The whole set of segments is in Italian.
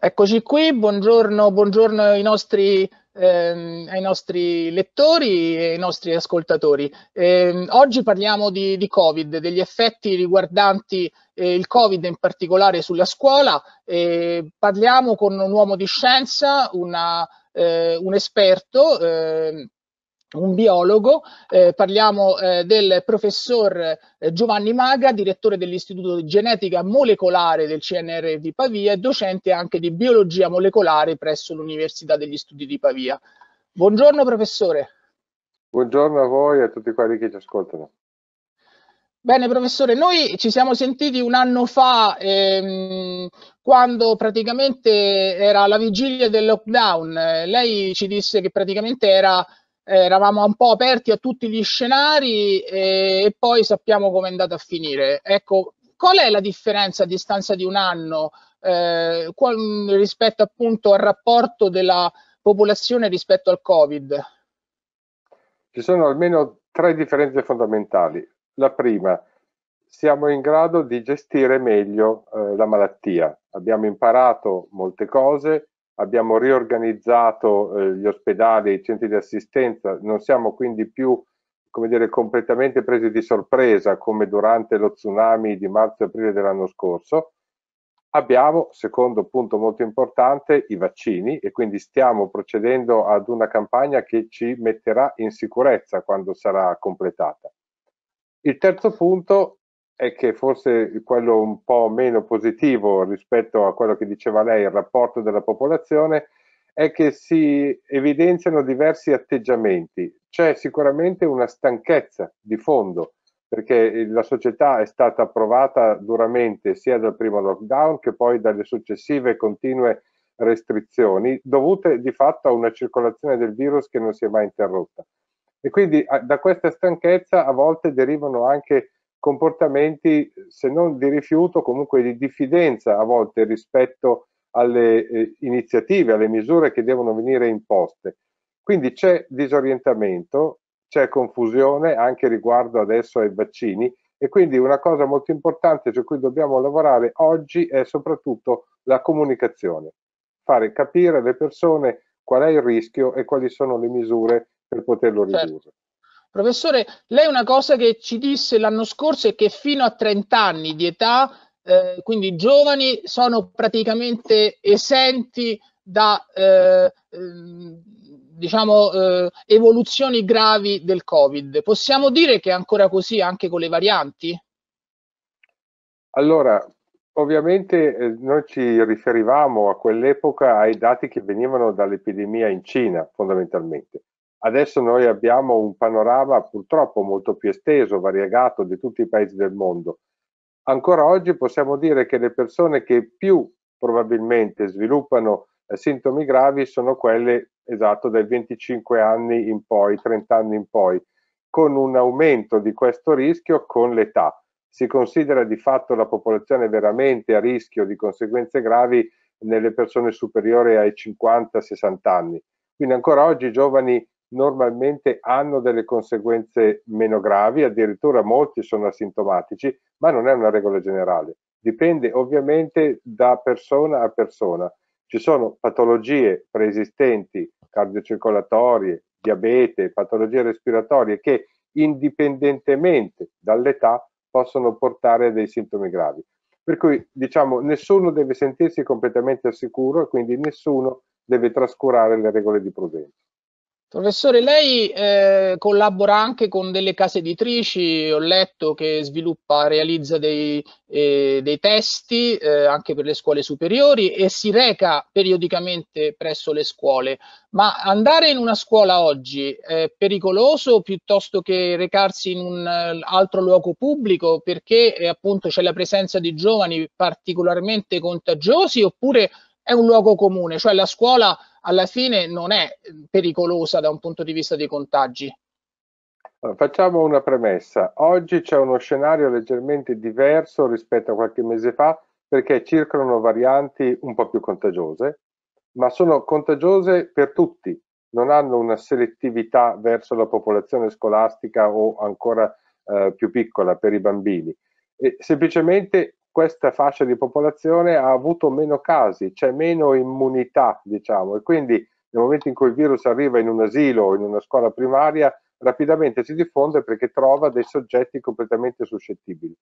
Eccoci qui, buongiorno, buongiorno ai, nostri, ehm, ai, nostri, lettori e ai nostri ascoltatori. Eh, oggi parliamo di, di, Covid, degli effetti riguardanti eh, il Covid in particolare sulla scuola. Eh, parliamo con un uomo di scienza, una, eh, un esperto ehm, un biologo, eh, parliamo eh, del professor eh, Giovanni Maga, direttore dell'Istituto di Genetica Molecolare del CNR di Pavia e docente anche di biologia molecolare presso l'Università degli Studi di Pavia. Buongiorno professore. Buongiorno a voi e a tutti quelli che ci ascoltano. Bene professore, noi ci siamo sentiti un anno fa ehm, quando praticamente era la vigilia del lockdown. Lei ci disse che praticamente era eh, eravamo un po' aperti a tutti gli scenari e, e poi sappiamo come è andata a finire. Ecco, qual è la differenza a distanza di un anno eh, qual, rispetto appunto al rapporto della popolazione rispetto al Covid? Ci sono almeno tre differenze fondamentali. La prima, siamo in grado di gestire meglio eh, la malattia. Abbiamo imparato molte cose, abbiamo riorganizzato eh, gli ospedali e i centri di assistenza, non siamo quindi più come dire, completamente presi di sorpresa come durante lo tsunami di marzo aprile dell'anno scorso. Abbiamo, secondo punto molto importante, i vaccini e quindi stiamo procedendo ad una campagna che ci metterà in sicurezza quando sarà completata. Il terzo punto è che forse quello un po' meno positivo rispetto a quello che diceva lei, il rapporto della popolazione, è che si evidenziano diversi atteggiamenti. C'è sicuramente una stanchezza di fondo, perché la società è stata provata duramente sia dal primo lockdown che poi dalle successive continue restrizioni, dovute di fatto a una circolazione del virus che non si è mai interrotta. E quindi da questa stanchezza a volte derivano anche comportamenti se non di rifiuto comunque di diffidenza a volte rispetto alle eh, iniziative, alle misure che devono venire imposte. Quindi c'è disorientamento, c'è confusione anche riguardo adesso ai vaccini e quindi una cosa molto importante su cui dobbiamo lavorare oggi è soprattutto la comunicazione, fare capire alle persone qual è il rischio e quali sono le misure per poterlo certo. ridurre. Certo. Professore, lei una cosa che ci disse l'anno scorso è che fino a 30 anni di età, eh, quindi giovani sono praticamente esenti da eh, ehm, diciamo, eh, evoluzioni gravi del Covid. Possiamo dire che è ancora così anche con le varianti? Allora, ovviamente eh, noi ci riferivamo a quell'epoca ai dati che venivano dall'epidemia in Cina fondamentalmente Adesso noi abbiamo un panorama purtroppo molto più esteso, variegato di tutti i paesi del mondo. Ancora oggi possiamo dire che le persone che più probabilmente sviluppano eh, sintomi gravi sono quelle esatto dai 25 anni in poi, 30 anni in poi, con un aumento di questo rischio con l'età. Si considera di fatto la popolazione veramente a rischio di conseguenze gravi nelle persone superiori ai 50-60 anni. Quindi ancora oggi i giovani normalmente hanno delle conseguenze meno gravi, addirittura molti sono asintomatici, ma non è una regola generale. Dipende ovviamente da persona a persona. Ci sono patologie preesistenti, cardiocircolatorie, diabete, patologie respiratorie che indipendentemente dall'età possono portare a dei sintomi gravi. Per cui diciamo nessuno deve sentirsi completamente al sicuro e quindi nessuno deve trascurare le regole di prudenza. Professore, lei eh, collabora anche con delle case editrici, ho letto che sviluppa, realizza dei, eh, dei testi eh, anche per le scuole superiori e si reca periodicamente presso le scuole, ma andare in una scuola oggi è pericoloso piuttosto che recarsi in un eh, altro luogo pubblico perché eh, appunto c'è la presenza di giovani particolarmente contagiosi oppure è un luogo comune, cioè la scuola alla fine non è ehm, pericolosa da un punto di vista dei contagi. Facciamo una premessa. Oggi c'è uno scenario leggermente diverso rispetto a qualche mese fa perché circolano varianti un po' più contagiose, ma sono contagiose per tutti, non hanno una selettività verso la popolazione scolastica o ancora eh, più piccola per i bambini. E semplicemente questa fascia di popolazione ha avuto meno casi, c'è cioè meno immunità, diciamo, e quindi nel momento in cui il virus arriva in un asilo o in una scuola primaria, rapidamente si diffonde perché trova dei soggetti completamente suscettibili.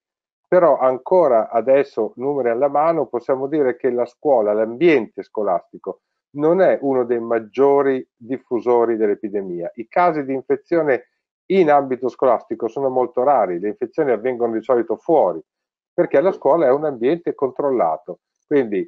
Però ancora adesso, numeri alla mano, possiamo dire che la scuola, l'ambiente scolastico, non è uno dei maggiori diffusori dell'epidemia. I casi di infezione in ambito scolastico sono molto rari, le infezioni avvengono di solito fuori, perché la scuola è un ambiente controllato. Quindi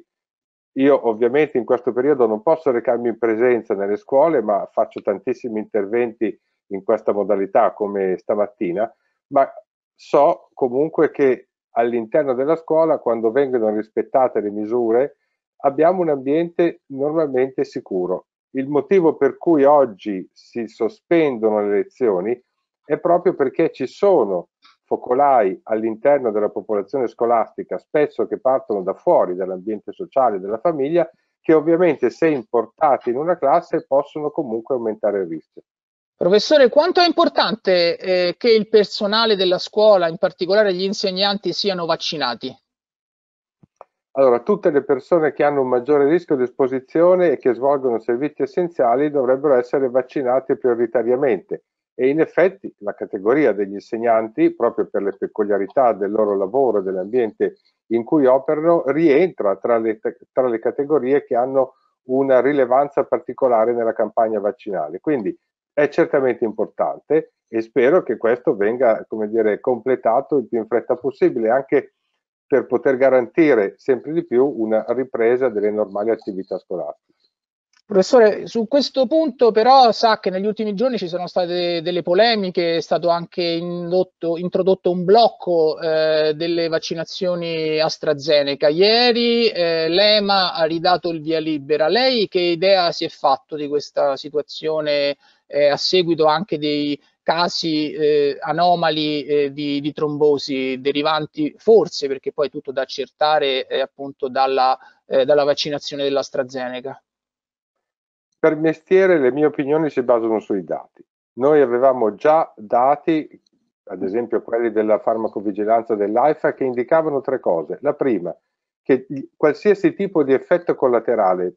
io ovviamente in questo periodo non posso recarmi in presenza nelle scuole, ma faccio tantissimi interventi in questa modalità come stamattina, ma so comunque che all'interno della scuola, quando vengono rispettate le misure, abbiamo un ambiente normalmente sicuro. Il motivo per cui oggi si sospendono le lezioni è proprio perché ci sono focolai all'interno della popolazione scolastica, spesso che partono da fuori dall'ambiente sociale della famiglia, che ovviamente se importati in una classe possono comunque aumentare il rischio. Professore, quanto è importante eh, che il personale della scuola, in particolare gli insegnanti, siano vaccinati? Allora, tutte le persone che hanno un maggiore rischio di esposizione e che svolgono servizi essenziali dovrebbero essere vaccinate prioritariamente e in effetti la categoria degli insegnanti, proprio per le peculiarità del loro lavoro e dell'ambiente in cui operano, rientra tra le, tra le categorie che hanno una rilevanza particolare nella campagna vaccinale. Quindi è certamente importante e spero che questo venga come dire, completato il più in fretta possibile, anche per poter garantire sempre di più una ripresa delle normali attività scolastiche. Professore, su questo punto però sa che negli ultimi giorni ci sono state delle polemiche, è stato anche indotto, introdotto un blocco eh, delle vaccinazioni AstraZeneca. Ieri eh, l'EMA ha ridato il via libera. Lei che idea si è fatto di questa situazione eh, a seguito anche dei casi eh, anomali eh, di, di, trombosi derivanti forse, perché poi tutto da accertare eh, appunto dalla, dalla vaccinazione dell'AstraZeneca? per mestiere le mie opinioni si basano sui dati. Noi avevamo già dati, ad esempio quelli della farmacovigilanza dell'AIFA, che indicavano tre cose. La prima, che qualsiasi tipo di effetto collaterale,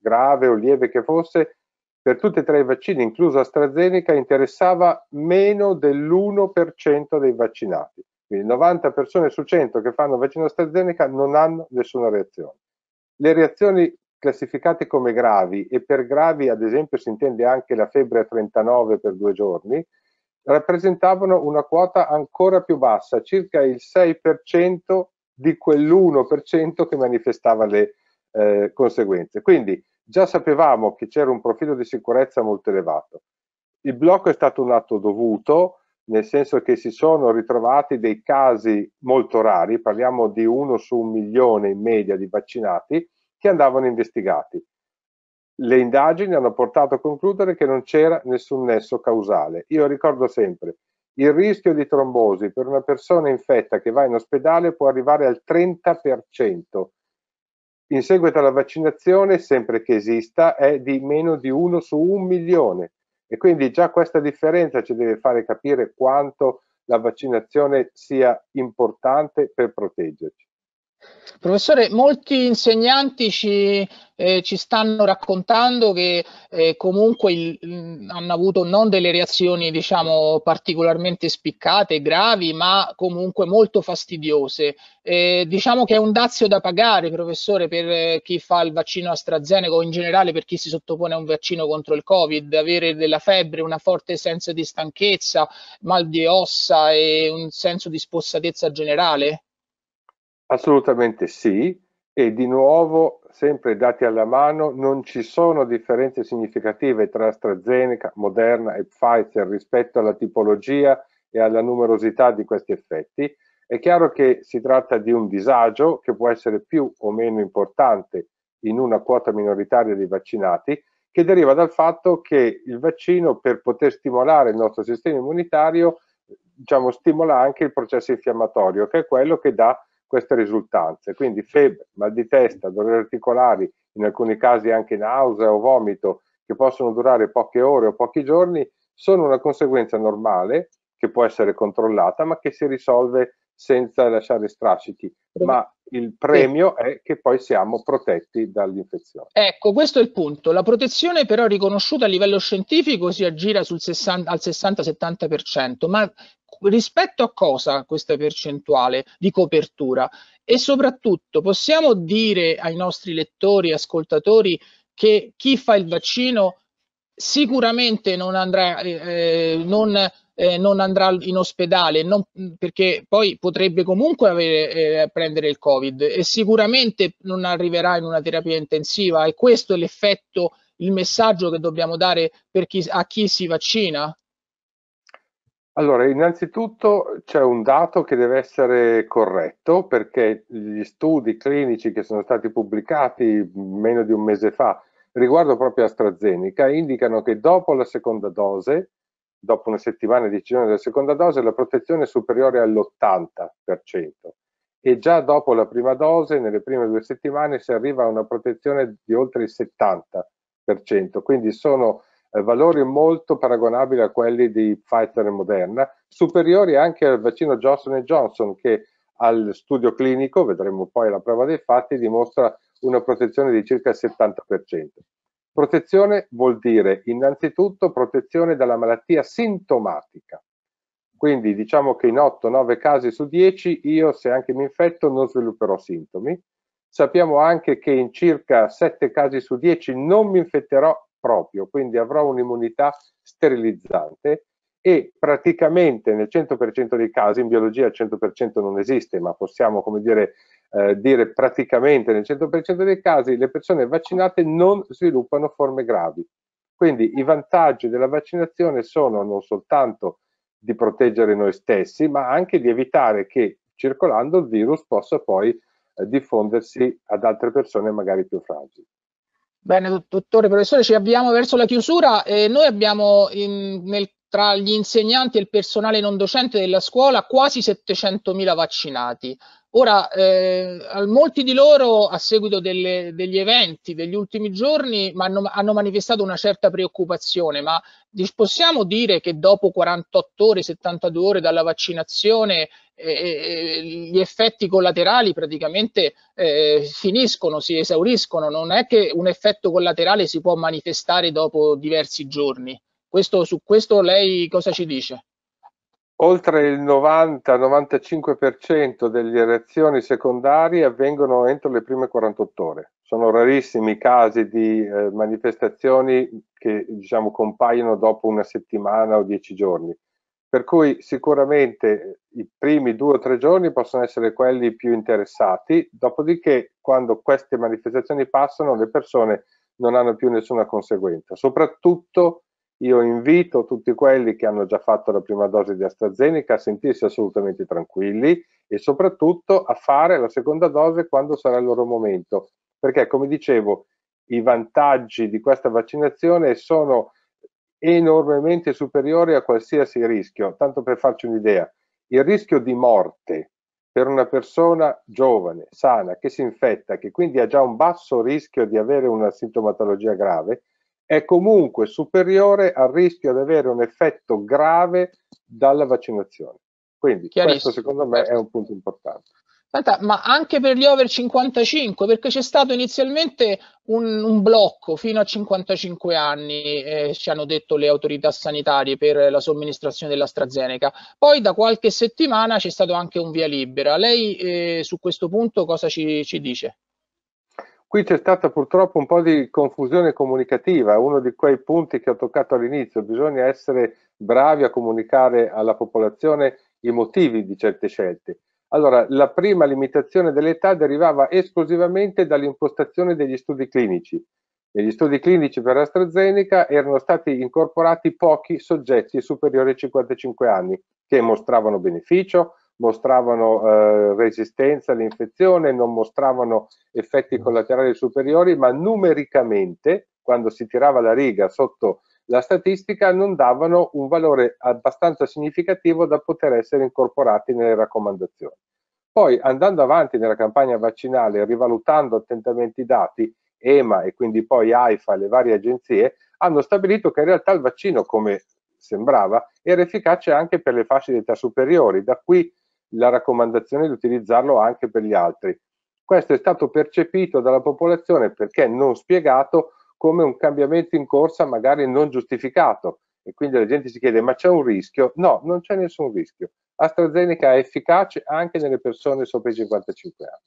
grave o lieve che fosse, per tutti e tre i vaccini, incluso AstraZeneca, interessava meno dell'1% dei vaccinati. Quindi 90 persone su 100 che fanno vaccino AstraZeneca non hanno nessuna reazione. Le reazioni classificate come gravi e per gravi ad esempio si intende anche la febbre a 39 per due giorni, rappresentavano una quota ancora più bassa, circa il 6% di quell'1% che manifestava le eh, conseguenze. Quindi già sapevamo che c'era un profilo di sicurezza molto elevato. Il blocco è stato un atto dovuto, nel senso che si sono ritrovati dei casi molto rari, parliamo di uno su un milione in media di vaccinati, che andavano investigati. Le indagini hanno portato a concludere che non c'era nessun nesso causale. Io ricordo sempre, il rischio di trombosi per una persona infetta che va in ospedale può arrivare al 30%. In seguito alla vaccinazione, sempre che esista, è di meno di 1 su 1 milione. E quindi già questa differenza ci deve fare capire quanto la vaccinazione sia importante per proteggerci. Professore, molti insegnanti ci, eh, ci stanno raccontando che eh, comunque il, mm, hanno avuto non delle reazioni diciamo, particolarmente spiccate, gravi, ma comunque molto fastidiose. Eh, diciamo che è un dazio da pagare, professore, per eh, chi fa il vaccino AstraZeneca o in generale per chi si sottopone a un vaccino contro il Covid, avere della febbre, una forte senso di stanchezza, mal di ossa e un senso di spossatezza generale? Assolutamente sì e di nuovo sempre dati alla mano non ci sono differenze significative tra AstraZeneca, Moderna e Pfizer rispetto alla tipologia e alla numerosità di questi effetti. È chiaro che si tratta di un disagio che può essere più o meno importante in una quota minoritaria di vaccinati, che deriva dal fatto che il vaccino per poter stimolare il nostro sistema immunitario diciamo, stimola anche il processo infiammatorio, che è quello che dà queste risultanze. Quindi febbre, mal di testa, dolori articolari, in alcuni casi anche nausea o vomito, che possono durare poche ore o pochi giorni, sono una conseguenza normale che può essere controllata, ma che si risolve senza lasciare strascichi. Ma il premio è che poi siamo protetti dall'infezione. Ecco, questo è il punto. La protezione però riconosciuta a livello scientifico si aggira 60, al 60-70%, ma rispetto a cosa questa percentuale di copertura e soprattutto possiamo dire ai nostri lettori ascoltatori che chi fa il vaccino sicuramente non andrà, eh, non, eh, non andrà in ospedale non, perché poi potrebbe comunque avere, eh, prendere il covid e sicuramente non arriverà in una terapia intensiva e questo è l'effetto il messaggio che dobbiamo dare chi, a chi si vaccina allora, innanzitutto c'è un dato che deve essere corretto perché gli studi clinici che sono stati pubblicati meno di un mese fa riguardo proprio AstraZeneca indicano che dopo la seconda dose, dopo una settimana di decisione della seconda dose, la protezione è superiore all'80% e già dopo la prima dose, nelle prime due settimane, si arriva a una protezione di oltre il 70%. Quindi sono eh, valori molto paragonabili a quelli di Pfizer e Moderna, superiori anche al vaccino Johnson Johnson che al studio clinico, vedremo poi la prova dei fatti, dimostra una protezione di circa il 70%. Protezione vuol dire innanzitutto protezione dalla malattia sintomatica. Quindi diciamo che in 8-9 casi su 10 io se anche mi infetto non svilupperò sintomi. Sappiamo anche che in circa 7 casi su 10 non mi infetterò proprio, quindi avrò un'immunità sterilizzante e praticamente nel 100% dei casi, in biologia il 100% non esiste, ma possiamo come dire, eh, dire praticamente nel 100% dei casi le persone vaccinate non sviluppano forme gravi. Quindi i vantaggi della vaccinazione sono non soltanto di proteggere noi stessi, ma anche di evitare che circolando il virus possa poi eh, diffondersi ad altre persone magari più fragili. Bene, dottore, professore, ci avviamo verso la chiusura e noi abbiamo in, nel, tra gli insegnanti e il personale non docente della scuola quasi 700.000 vaccinati. Ora, eh, molti di loro a seguito delle, degli eventi degli ultimi giorni hanno, hanno, manifestato una certa preoccupazione, ma possiamo dire che dopo 48 ore, 72 ore dalla vaccinazione eh, eh, eh, gli effetti collaterali praticamente eh, finiscono, si esauriscono, non è che un effetto collaterale si può manifestare dopo diversi giorni. Questo, su questo lei cosa ci dice? Oltre il 90-95% delle reazioni secondarie avvengono entro le prime 48 ore. Sono rarissimi i casi di eh, manifestazioni che diciamo, compaiono dopo una settimana o dieci giorni. Per cui sicuramente i primi due o tre giorni possono essere quelli più interessati, dopodiché quando queste manifestazioni passano le persone non hanno più nessuna conseguenza, soprattutto io invito tutti quelli che hanno già fatto la prima dose di AstraZeneca a sentirsi assolutamente tranquilli e soprattutto a fare la seconda dose quando sarà il loro momento, perché come dicevo i vantaggi di questa vaccinazione sono enormemente superiori a qualsiasi rischio. Tanto per farci un'idea, il rischio di morte per una persona giovane, sana, che si infetta, che quindi ha già un basso rischio di avere una sintomatologia grave, è comunque superiore al rischio di avere un effetto grave dalla vaccinazione. Quindi questo secondo me è un punto importante. Senta, ma anche per gli over 55, perché c'è stato inizialmente un, un blocco fino a 55 anni, eh, ci hanno detto le autorità sanitarie per la somministrazione dell'AstraZeneca. Poi da qualche settimana c'è stato anche un via libera. Lei eh, su questo punto cosa ci, ci dice? Qui c'è stata purtroppo un po' di confusione comunicativa, uno di quei punti che ho toccato all'inizio, bisogna essere bravi a comunicare alla popolazione i motivi di certe scelte. Allora, la prima limitazione dell'età derivava esclusivamente dall'impostazione degli studi clinici. Negli studi clinici per AstraZeneca erano stati incorporati pochi soggetti superiori ai 55 anni che mostravano beneficio, mostravano eh, resistenza all'infezione, non mostravano effetti mm. collaterali superiori, ma numericamente, quando si tirava la riga sotto la statistica, non davano un valore abbastanza significativo da poter essere incorporati nelle raccomandazioni. Poi, andando avanti nella campagna vaccinale, rivalutando attentamente i dati, EMA e quindi poi AIFA e le varie agenzie, hanno stabilito che in realtà il vaccino, come sembrava, era efficace anche per le fasce di età superiori. Da qui la raccomandazione di utilizzarlo anche per gli altri. Questo è stato percepito dalla popolazione perché non spiegato come un cambiamento in corsa magari non giustificato e quindi la gente si chiede ma c'è un rischio? No, non c'è nessun rischio. AstraZeneca è efficace anche nelle persone sopra i 55 anni.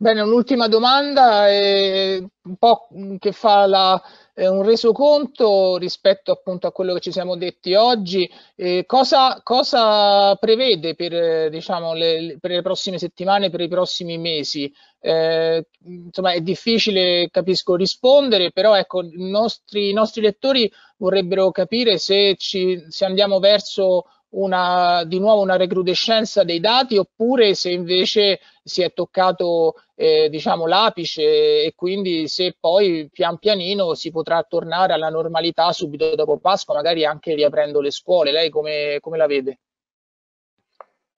Bene, un'ultima domanda, eh, un po' che fa la, eh, un resoconto rispetto appunto a quello che ci siamo detti oggi. Eh, cosa, cosa, prevede per, diciamo, le, per, le, prossime settimane, per i prossimi mesi? Eh, insomma, è difficile, capisco, rispondere, però ecco, i nostri, i nostri lettori vorrebbero capire se, ci, se andiamo verso una, di nuovo una recrudescenza dei dati oppure se invece si è toccato eh, diciamo, l'apice e quindi se poi pian pianino si potrà tornare alla normalità subito dopo Pasqua, magari anche riaprendo le scuole. Lei come, come la vede?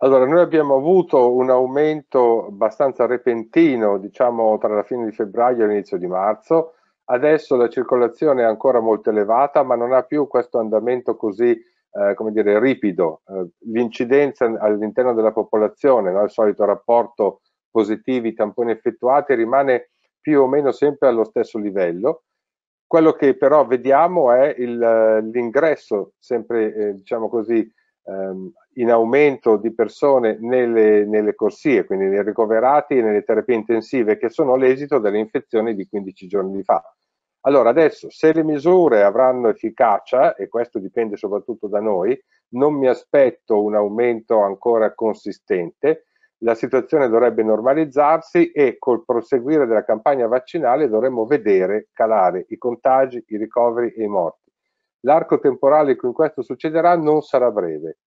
Allora, noi abbiamo avuto un aumento abbastanza repentino, diciamo tra la fine di febbraio e l'inizio di marzo. Adesso la circolazione è ancora molto elevata, ma non ha più questo andamento così eh, come dire, ripido, eh, l'incidenza all'interno della popolazione, no? il solito rapporto positivi, tamponi effettuati, rimane più o meno sempre allo stesso livello. Quello che però vediamo è il, l'ingresso, sempre eh, diciamo così, ehm, in aumento di persone nelle, nelle, corsie, quindi nei ricoverati e nelle terapie intensive, che sono l'esito delle infezioni di 15 giorni fa. Allora, adesso se le misure avranno efficacia, e questo dipende soprattutto da noi, non mi aspetto un aumento ancora consistente, la situazione dovrebbe normalizzarsi e col proseguire della campagna vaccinale dovremmo vedere calare i contagi, i ricoveri e i morti. L'arco temporale in cui questo succederà non sarà breve,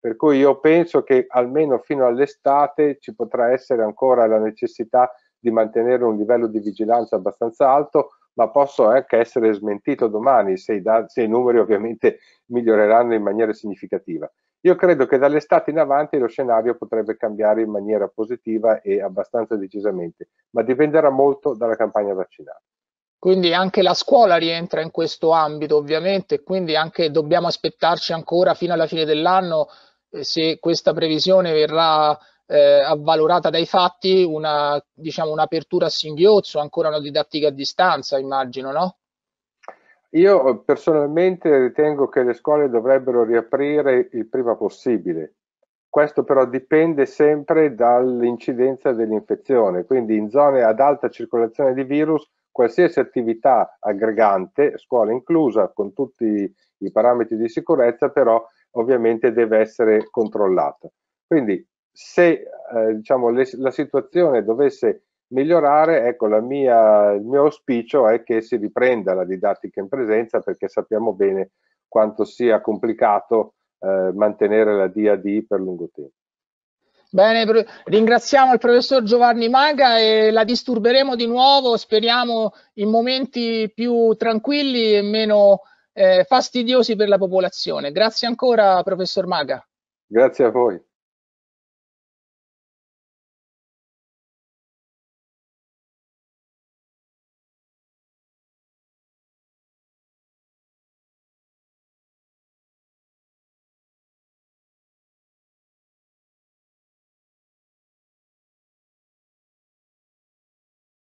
per cui io penso che almeno fino all'estate ci potrà essere ancora la necessità di mantenere un livello di vigilanza abbastanza alto ma posso anche essere smentito domani se i, da, se i numeri ovviamente miglioreranno in maniera significativa. Io credo che dall'estate in avanti lo scenario potrebbe cambiare in maniera positiva e abbastanza decisamente, ma dipenderà molto dalla campagna vaccinale. Quindi anche la scuola rientra in questo ambito ovviamente, quindi anche dobbiamo aspettarci ancora fino alla fine dell'anno eh, se questa previsione verrà eh, avvalorata dai fatti, una, diciamo, un'apertura a singhiozzo, ancora una didattica a distanza, immagino, no? Io eh, personalmente ritengo che le scuole dovrebbero riaprire il prima possibile. Questo però dipende sempre dall'incidenza dell'infezione, quindi in zone ad alta circolazione di virus qualsiasi attività aggregante, scuola inclusa, con tutti i parametri di sicurezza, però ovviamente deve essere controllata. Quindi se eh, diciamo, le, la situazione dovesse migliorare, ecco, mia, il mio auspicio è che si riprenda la didattica in presenza perché sappiamo bene quanto sia complicato eh, mantenere la DAD per lungo tempo. Bene, ringraziamo il professor Giovanni Maga e la disturberemo di nuovo, speriamo in momenti più tranquilli e meno eh, fastidiosi per la popolazione. Grazie ancora, professor Maga. Grazie a voi.